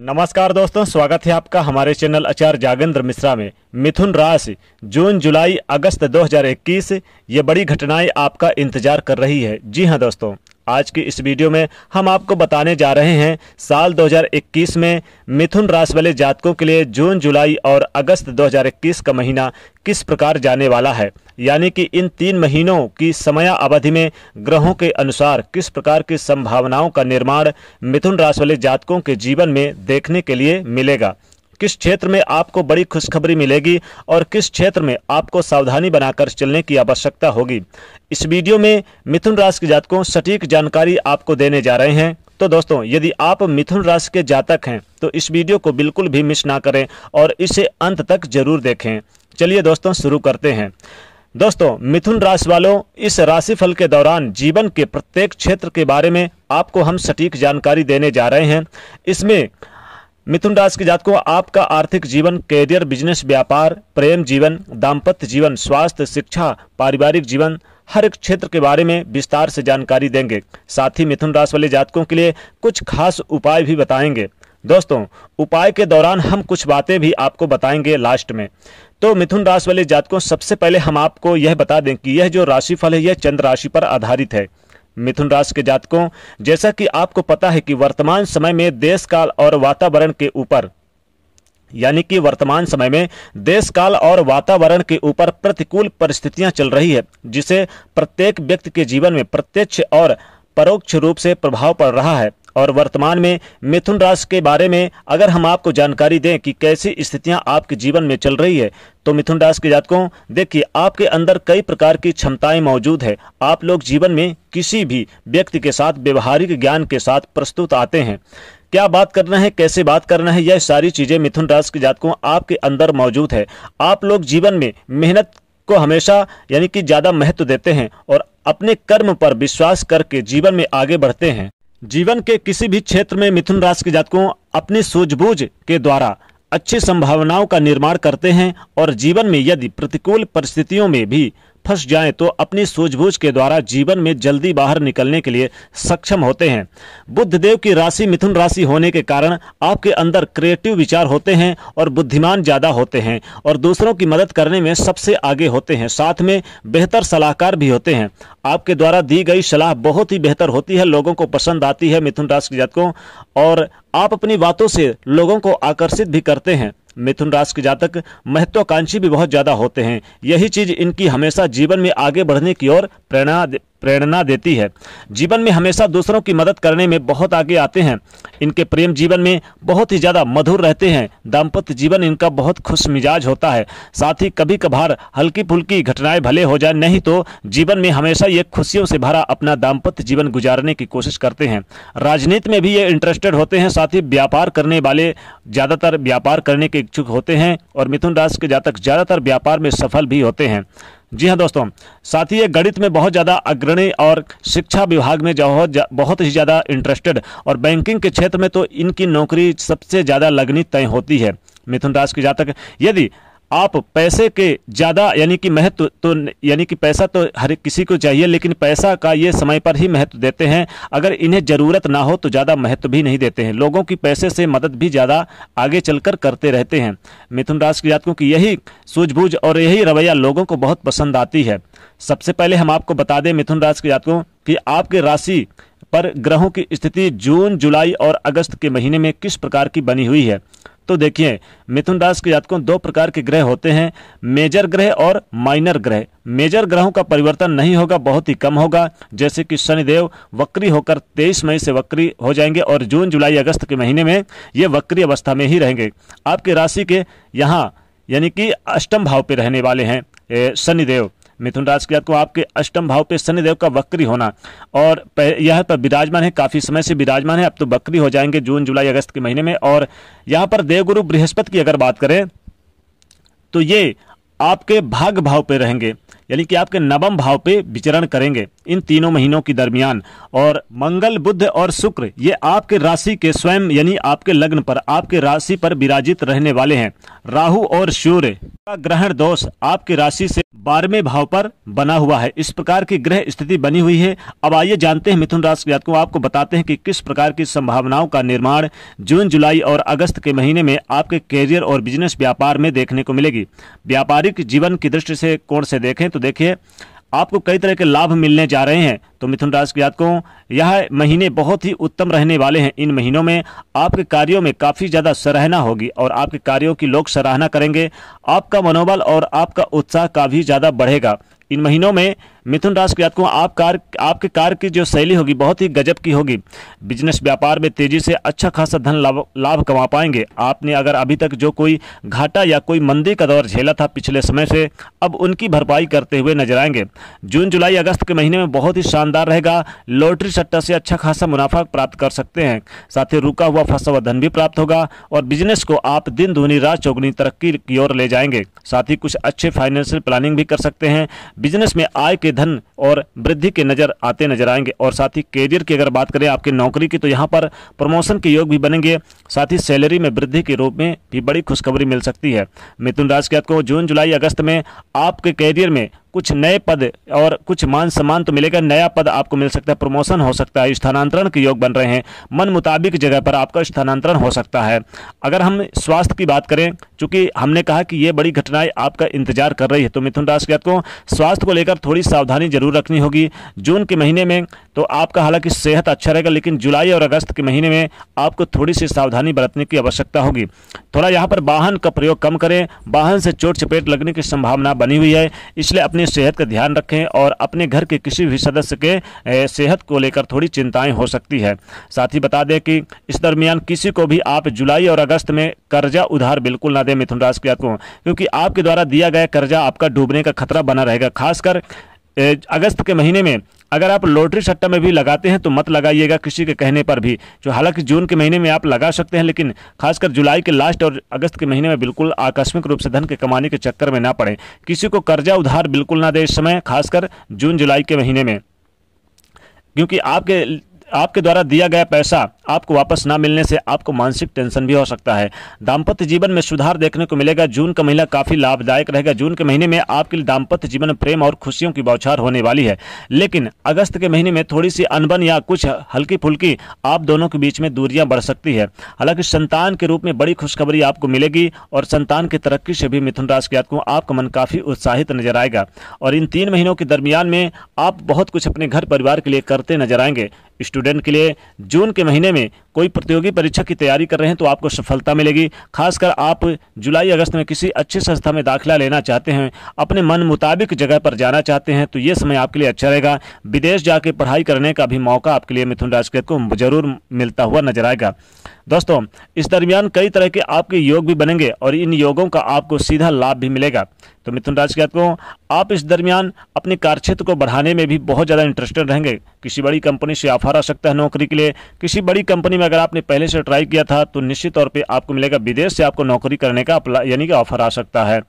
नमस्कार दोस्तों स्वागत है आपका हमारे चैनल आचार्य जागेंद्र मिश्रा में मिथुन राशि जून जुलाई अगस्त 2021 ये बड़ी घटनाएं आपका इंतजार कर रही है जी हां दोस्तों आज की इस वीडियो में हम आपको बताने जा रहे हैं साल 2021 में मिथुन राशि वाले जातकों के लिए जून जुलाई और अगस्त 2021 का महीना किस प्रकार जाने वाला है यानी कि इन तीन महीनों की समय अवधि में ग्रहों के अनुसार किस प्रकार की संभावनाओं का निर्माण मिथुन राशि वाले जातकों के जीवन में देखने के लिए मिलेगा किस क्षेत्र में आपको बड़ी खुशखबरी मिलेगी और किस क्षेत्र में आपको सावधानी बनाकर चलने की आवश्यकता होगी इस वीडियो में मिथुन राशि के जातकों सटीक जानकारी आपको देने जा रहे हैं तो दोस्तों यदि आप मिथुन राशि के जातक हैं तो इस वीडियो को बिल्कुल भी मिस ना करें और इसे अंत तक जरूर देखें चलिए दोस्तों शुरू करते हैं दोस्तों मिथुन राशि वालों इस राशिफल के दौरान जीवन के प्रत्येक क्षेत्र के बारे में आपको हम सटीक जानकारी देने जा रहे हैं इसमें मिथुन राशि के जातकों आपका आर्थिक जीवन कैरियर बिजनेस व्यापार प्रेम जीवन दाम्पत्य जीवन स्वास्थ्य शिक्षा पारिवारिक जीवन हर एक क्षेत्र के बारे में विस्तार से जानकारी देंगे साथ ही मिथुन राशि वाले जातकों के लिए कुछ खास उपाय भी बताएंगे दोस्तों उपाय के दौरान हम कुछ बातें भी आपको बताएंगे लास्ट में तो मिथुन राशि वाले जातकों सबसे पहले हम आपको यह बता दें कि यह जो राशिफल है यह चंद्र राशि पर आधारित है मिथुन राशि के जातकों जैसा कि आपको पता है कि वर्तमान समय में देश काल और वातावरण के ऊपर यानी कि वर्तमान समय में देश काल और वातावरण के ऊपर प्रतिकूल परिस्थितियां चल रही है जिसे प्रत्येक व्यक्ति के जीवन में प्रत्यक्ष और परोक्ष रूप से प्रभाव पड़ रहा है और वर्तमान में मिथुन राशि के बारे में अगर हम आपको जानकारी दें कि कैसी स्थितियां आपके जीवन में चल रही है तो मिथुन राशि के जातकों देखिए आपके अंदर कई प्रकार की क्षमताएं मौजूद है आप लोग जीवन में किसी भी व्यक्ति के साथ व्यवहारिक ज्ञान के साथ प्रस्तुत आते हैं क्या बात करना है कैसे बात करना है यह सारी चीजें मिथुन राशि के जातकों आपके अंदर मौजूद है आप लोग जीवन में मेहनत को हमेशा यानी कि ज्यादा महत्व देते हैं और अपने कर्म पर विश्वास करके जीवन में आगे बढ़ते हैं जीवन के किसी भी क्षेत्र में मिथुन राशि के जातकों अपनी सूझबूझ के द्वारा अच्छी संभावनाओं का निर्माण करते हैं और जीवन में यदि प्रतिकूल परिस्थितियों में भी फंस जाएं तो अपनी सूझबूझ के द्वारा जीवन में जल्दी बाहर निकलने के लिए सक्षम होते हैं बुद्ध देव की राशि मिथुन राशि होने के कारण आपके अंदर क्रिएटिव विचार होते हैं और बुद्धिमान ज़्यादा होते हैं और दूसरों की मदद करने में सबसे आगे होते हैं साथ में बेहतर सलाहकार भी होते हैं आपके द्वारा दी गई सलाह बहुत ही बेहतर होती है लोगों को पसंद आती है मिथुन राशि के जातकों और आप अपनी बातों से लोगों को आकर्षित भी करते हैं मिथुन राशि के जातक महत्वाकांक्षी भी बहुत ज़्यादा होते हैं यही चीज़ इनकी हमेशा जीवन में आगे बढ़ने की ओर प्रेरणा प्रेरणा देती है जीवन में हमेशा दूसरों की मदद करने में बहुत आगे आते हैं इनके प्रेम जीवन में बहुत ही ज़्यादा मधुर रहते हैं दाम्पत्य जीवन इनका बहुत खुश मिजाज होता है साथ ही कभी कभार हल्की फुल्की घटनाएं भले हो जाए नहीं तो जीवन में हमेशा ये खुशियों से भरा अपना दाम्पत्य जीवन गुजारने की कोशिश करते हैं राजनीति में भी ये इंटरेस्टेड होते हैं साथ ही व्यापार करने वाले ज़्यादातर व्यापार करने के इच्छुक होते हैं और मिथुन राशि के जातक ज़्यादातर व्यापार में सफल भी होते हैं जी हाँ दोस्तों साथ ही ये गणित में बहुत ज़्यादा अग्रणी और शिक्षा विभाग में बहुत बहुत ही ज़्यादा इंटरेस्टेड और बैंकिंग के क्षेत्र में तो इनकी नौकरी सबसे ज़्यादा लगनी तय होती है मिथुन राशि की जातक यदि आप पैसे के ज़्यादा यानी कि महत्व तो यानी कि पैसा तो हर किसी को चाहिए लेकिन पैसा का ये समय पर ही महत्व देते हैं अगर इन्हें ज़रूरत ना हो तो ज़्यादा महत्व भी नहीं देते हैं लोगों की पैसे से मदद भी ज़्यादा आगे चलकर करते रहते हैं मिथुन राशि के जातकों की यही सूझबूझ और यही रवैया लोगों को बहुत पसंद आती है सबसे पहले हम आपको बता दें मिथुन राशि के जातकों की आपके राशि पर ग्रहों की स्थिति जून जुलाई और अगस्त के महीने में किस प्रकार की बनी हुई है तो देखिए मिथुन राशि के जातकों दो प्रकार के ग्रह होते हैं मेजर ग्रह और माइनर ग्रह मेजर ग्रहों का परिवर्तन नहीं होगा बहुत ही कम होगा जैसे कि शनिदेव वक्री होकर 23 मई से वक्री हो जाएंगे और जून जुलाई अगस्त के महीने में ये वक्री अवस्था में ही रहेंगे आपके राशि के यहाँ यानी कि अष्टम भाव पे रहने वाले हैं शनिदेव मिथुन राशि के को आपके अष्टम भाव पे शनिदेव का वक्री होना और यह पर विराजमान है काफ़ी समय से विराजमान है अब तो वक्री हो जाएंगे जून जुलाई अगस्त के महीने में और यहाँ पर देवगुरु बृहस्पति की अगर बात करें तो ये आपके भाग भाव पे रहेंगे यानी कि आपके नवम भाव पे विचरण करेंगे इन तीनों महीनों के दरमियान और मंगल बुद्ध और शुक्र ये आपके राशि के स्वयं यानी आपके लग्न पर आपके राशि पर विराजित रहने वाले हैं राहु और सूर्य का ग्रहण दोष आपकी राशि से बारहवें भाव पर बना हुआ है इस प्रकार की ग्रह स्थिति बनी हुई है अब आइए जानते हैं मिथुन राशि के जातकों आपको बताते हैं कि किस प्रकार की संभावनाओं का निर्माण जून जुलाई और अगस्त के महीने में आपके कैरियर और बिजनेस व्यापार में देखने को मिलेगी व्यापारिक जीवन की दृष्टि से कोण से देखें तो देखिए आपको कई तरह के लाभ मिलने जा रहे हैं तो मिथुन राशि के जातकों यह महीने बहुत ही उत्तम रहने वाले हैं इन महीनों में आपके कार्यों में काफ़ी ज़्यादा सराहना होगी और आपके कार्यों की लोग सराहना करेंगे आपका मनोबल और आपका उत्साह काफ़ी ज़्यादा बढ़ेगा इन महीनों में मिथुन राशि के जातकों आप कार आपके कार की जो शैली होगी बहुत ही गजब की होगी बिजनेस व्यापार में तेजी से अच्छा खासा धन लाभ लाभ कमा पाएंगे आपने अगर अभी तक जो कोई घाटा या कोई मंदी का दौर झेला था पिछले समय से अब उनकी भरपाई करते हुए नजर आएंगे जून जुलाई अगस्त के महीने में बहुत ही शानदार रहेगा लॉटरी सट्टा से अच्छा खासा मुनाफा प्राप्त कर सकते हैं साथ ही रुका हुआ फंसा हुआ धन भी प्राप्त होगा और बिजनेस को आप दिन दूनी रात चौगुनी तरक्की की ओर ले जाएंगे साथ ही कुछ अच्छे फाइनेंशियल प्लानिंग भी कर सकते हैं बिजनेस में आय के धन और वृद्धि के नज़र आते नजर आएंगे और साथ ही कैरियर की अगर बात करें आपकी नौकरी की तो यहाँ पर प्रमोशन के योग भी बनेंगे साथ ही सैलरी में वृद्धि के रूप में भी बड़ी खुशखबरी मिल सकती है मिथुन राज के आपको जून जुलाई अगस्त में आपके कैरियर में कुछ नए पद और कुछ मान सम्मान तो मिलेगा नया पद आपको मिल सकता है प्रमोशन हो सकता है स्थानांतरण के योग बन रहे हैं मन मुताबिक जगह पर आपका स्थानांतरण हो सकता है अगर हम स्वास्थ्य की बात करें क्योंकि हमने कहा कि ये बड़ी घटनाएं आपका इंतजार कर रही है तो मिथुन राशि के स्वास्थ्य को लेकर थोड़ी सावधानी जरूर रखनी होगी जून के महीने में तो आपका हालांकि सेहत अच्छा रहेगा लेकिन जुलाई और अगस्त के महीने में आपको थोड़ी सी सावधानी बरतने की आवश्यकता होगी थोड़ा यहाँ पर वाहन का प्रयोग कम करें वाहन से चोट चपेट लगने की संभावना बनी हुई है इसलिए अपने अपनी सेहत का ध्यान रखें और अपने घर के किसी भी सदस्य के सेहत को लेकर थोड़ी चिंताएं हो सकती है साथ ही बता दें कि इस दरमियान किसी को भी आप जुलाई और अगस्त में कर्जा उधार बिल्कुल ना दें मिथुन राशि के आपको क्योंकि आपके द्वारा दिया गया कर्जा आपका डूबने का खतरा बना रहेगा खासकर अगस्त के महीने में अगर आप लॉटरी सट्टा में भी लगाते हैं तो मत लगाइएगा किसी के कहने पर भी जो हालांकि जून के महीने में आप लगा सकते हैं लेकिन खासकर जुलाई के लास्ट और अगस्त के महीने में बिल्कुल आकस्मिक रूप से धन के कमाने के चक्कर में ना पड़े किसी को कर्जा उधार बिल्कुल ना दे इस समय खासकर जून जुलाई के महीने में क्योंकि आपके आपके द्वारा दिया गया पैसा आपको वापस ना मिलने से आपको मानसिक टेंशन भी हो सकता है दाम्पत्य जीवन में सुधार देखने को मिलेगा जून का महीना काफी लाभदायक रहेगा जून के महीने में आपके लिए दाम्पत्य जीवन में प्रेम और खुशियों की बौछार होने वाली है लेकिन अगस्त के महीने में थोड़ी सी अनबन या कुछ हल्की फुल्की आप दोनों के बीच में दूरियां बढ़ सकती है हालांकि संतान के रूप में बड़ी खुशखबरी आपको मिलेगी और संतान की तरक्की से भी मिथुन राशि के जातकों आपका मन काफी उत्साहित नजर आएगा और इन तीन महीनों के दरमियान में आप बहुत कुछ अपने घर परिवार के लिए करते नजर आएंगे स्टूडेंट के लिए जून के महीने में कोई प्रतियोगी परीक्षा की तैयारी कर रहे हैं तो आपको सफलता मिलेगी खासकर आप जुलाई अगस्त में किसी अच्छी संस्था में दाखिला लेना चाहते हैं अपने मन मुताबिक जगह पर जाना चाहते हैं तो ये समय आपके लिए अच्छा रहेगा विदेश जाके पढ़ाई करने का भी मौका आपके लिए मिथुन राज को जरूर मिलता हुआ नजर आएगा दोस्तों इस दरमियान कई तरह के आपके योग भी बनेंगे और इन योगों का आपको सीधा लाभ भी मिलेगा तो मिथुन राशि के आपको आप इस दरमियान अपने कार्यक्षेत्र को बढ़ाने में भी बहुत ज़्यादा इंटरेस्टेड रहेंगे किसी बड़ी कंपनी से ऑफर आ सकता है नौकरी के लिए किसी बड़ी कंपनी में अगर आपने पहले से ट्राई किया था तो निश्चित तौर पर आपको मिलेगा विदेश से आपको नौकरी करने का यानी कि ऑफर आ सकता है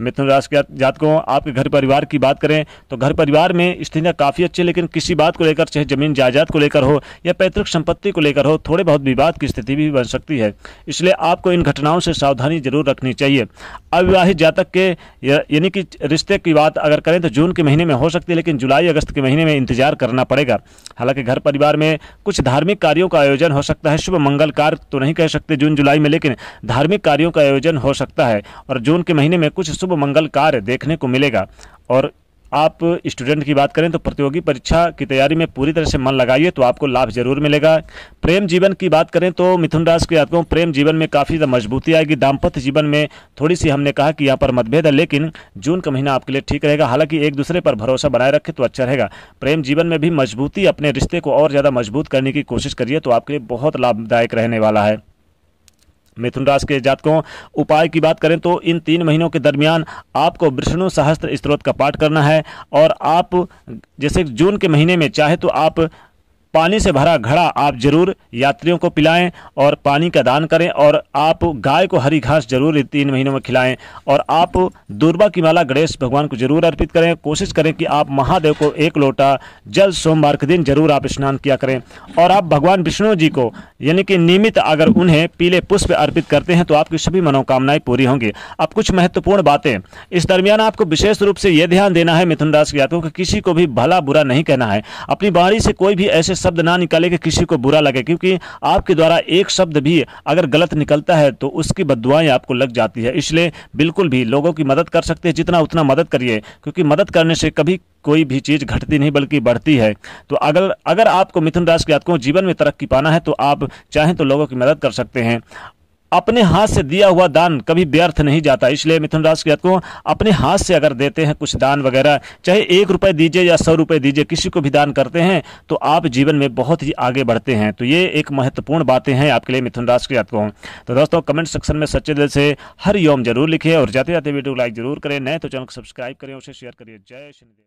मिथुन राशि जातकों आपके घर परिवार की बात करें तो घर परिवार में स्थितियाँ काफ़ी अच्छी लेकिन किसी बात को लेकर चाहे जमीन जायदाद को लेकर हो या पैतृक संपत्ति को लेकर हो थोड़े बहुत विवाद की स्थिति भी बन सकती है इसलिए आपको इन घटनाओं से सावधानी जरूर रखनी चाहिए अविवाहित जातक के यानी कि रिश्ते की बात अगर करें तो जून के महीने में हो सकती है लेकिन जुलाई अगस्त के महीने में इंतजार करना पड़ेगा हालांकि घर परिवार में कुछ धार्मिक कार्यों का आयोजन हो सकता है शुभ मंगल कार्य तो नहीं कह सकते जून जुलाई में लेकिन धार्मिक कार्यों का आयोजन हो सकता है और जून के महीने में कुछ शुभ मंगल कार्य देखने को मिलेगा और आप स्टूडेंट की बात करें तो प्रतियोगी परीक्षा की तैयारी में पूरी तरह से मन लगाइए तो आपको लाभ जरूर मिलेगा प्रेम जीवन की बात करें तो मिथुन राशि के जातकों प्रेम जीवन में काफ़ी ज़्यादा मजबूती आएगी दाम्पत्य जीवन में थोड़ी सी हमने कहा कि यहाँ पर मतभेद है लेकिन जून का महीना आपके लिए ठीक रहेगा हालांकि एक दूसरे पर भरोसा बनाए रखें तो अच्छा रहेगा प्रेम जीवन में भी मजबूती अपने रिश्ते को और ज़्यादा मजबूत करने की कोशिश करिए तो आपके लिए बहुत लाभदायक रहने वाला है मिथुन राशि के जातकों उपाय की बात करें तो इन तीन महीनों के दरमियान आपको विष्णु सहस्त्र स्त्रोत का पाठ करना है और आप जैसे जून के महीने में चाहे तो आप पानी से भरा घड़ा आप जरूर यात्रियों को पिलाएं और पानी का दान करें और आप गाय को हरी घास जरूर तीन महीनों में खिलाएं और आप दुर्बा की माला गणेश भगवान को जरूर अर्पित करें कोशिश करें कि आप महादेव को एक लोटा जल सोमवार के दिन जरूर आप स्नान किया करें और आप भगवान विष्णु जी को यानी कि नियमित अगर उन्हें पीले पुष्प अर्पित करते हैं तो आपकी सभी मनोकामनाएं पूरी होंगी अब कुछ महत्वपूर्ण बातें इस दरमियान आपको विशेष रूप से यह ध्यान देना है मिथुन राशि यात्रियों को किसी को भी भला बुरा नहीं कहना है अपनी बाड़ी से कोई भी ऐसे शब्द ना निकाले कि किसी को बुरा लगे क्योंकि आपके द्वारा एक शब्द भी अगर गलत निकलता है तो उसकी बदुआएँ आपको लग जाती है इसलिए बिल्कुल भी लोगों की मदद कर सकते हैं जितना उतना मदद करिए क्योंकि मदद करने से कभी कोई भी चीज़ घटती नहीं बल्कि बढ़ती है तो अगर अगर आपको मिथुन राशि के जातकों जीवन में तरक्की पाना है तो आप चाहें तो लोगों की मदद कर सकते हैं अपने हाथ से दिया हुआ दान कभी व्यर्थ नहीं जाता इसलिए मिथुन राशि के जातकों अपने हाथ से अगर देते हैं कुछ दान वगैरह चाहे एक रुपए दीजिए या सौ रुपए दीजिए किसी को भी दान करते हैं तो आप जीवन में बहुत ही आगे बढ़ते हैं तो ये एक महत्वपूर्ण बातें हैं आपके लिए मिथुन राशि के जातकों तो दोस्तों कमेंट सेक्शन में सच्चे दिल से हर योम जरूर लिखे और जाते जाते वीडियो को लाइक जरूर करें नए तो चैनल को सब्सक्राइब करें उसे शेयर करिए जय श्री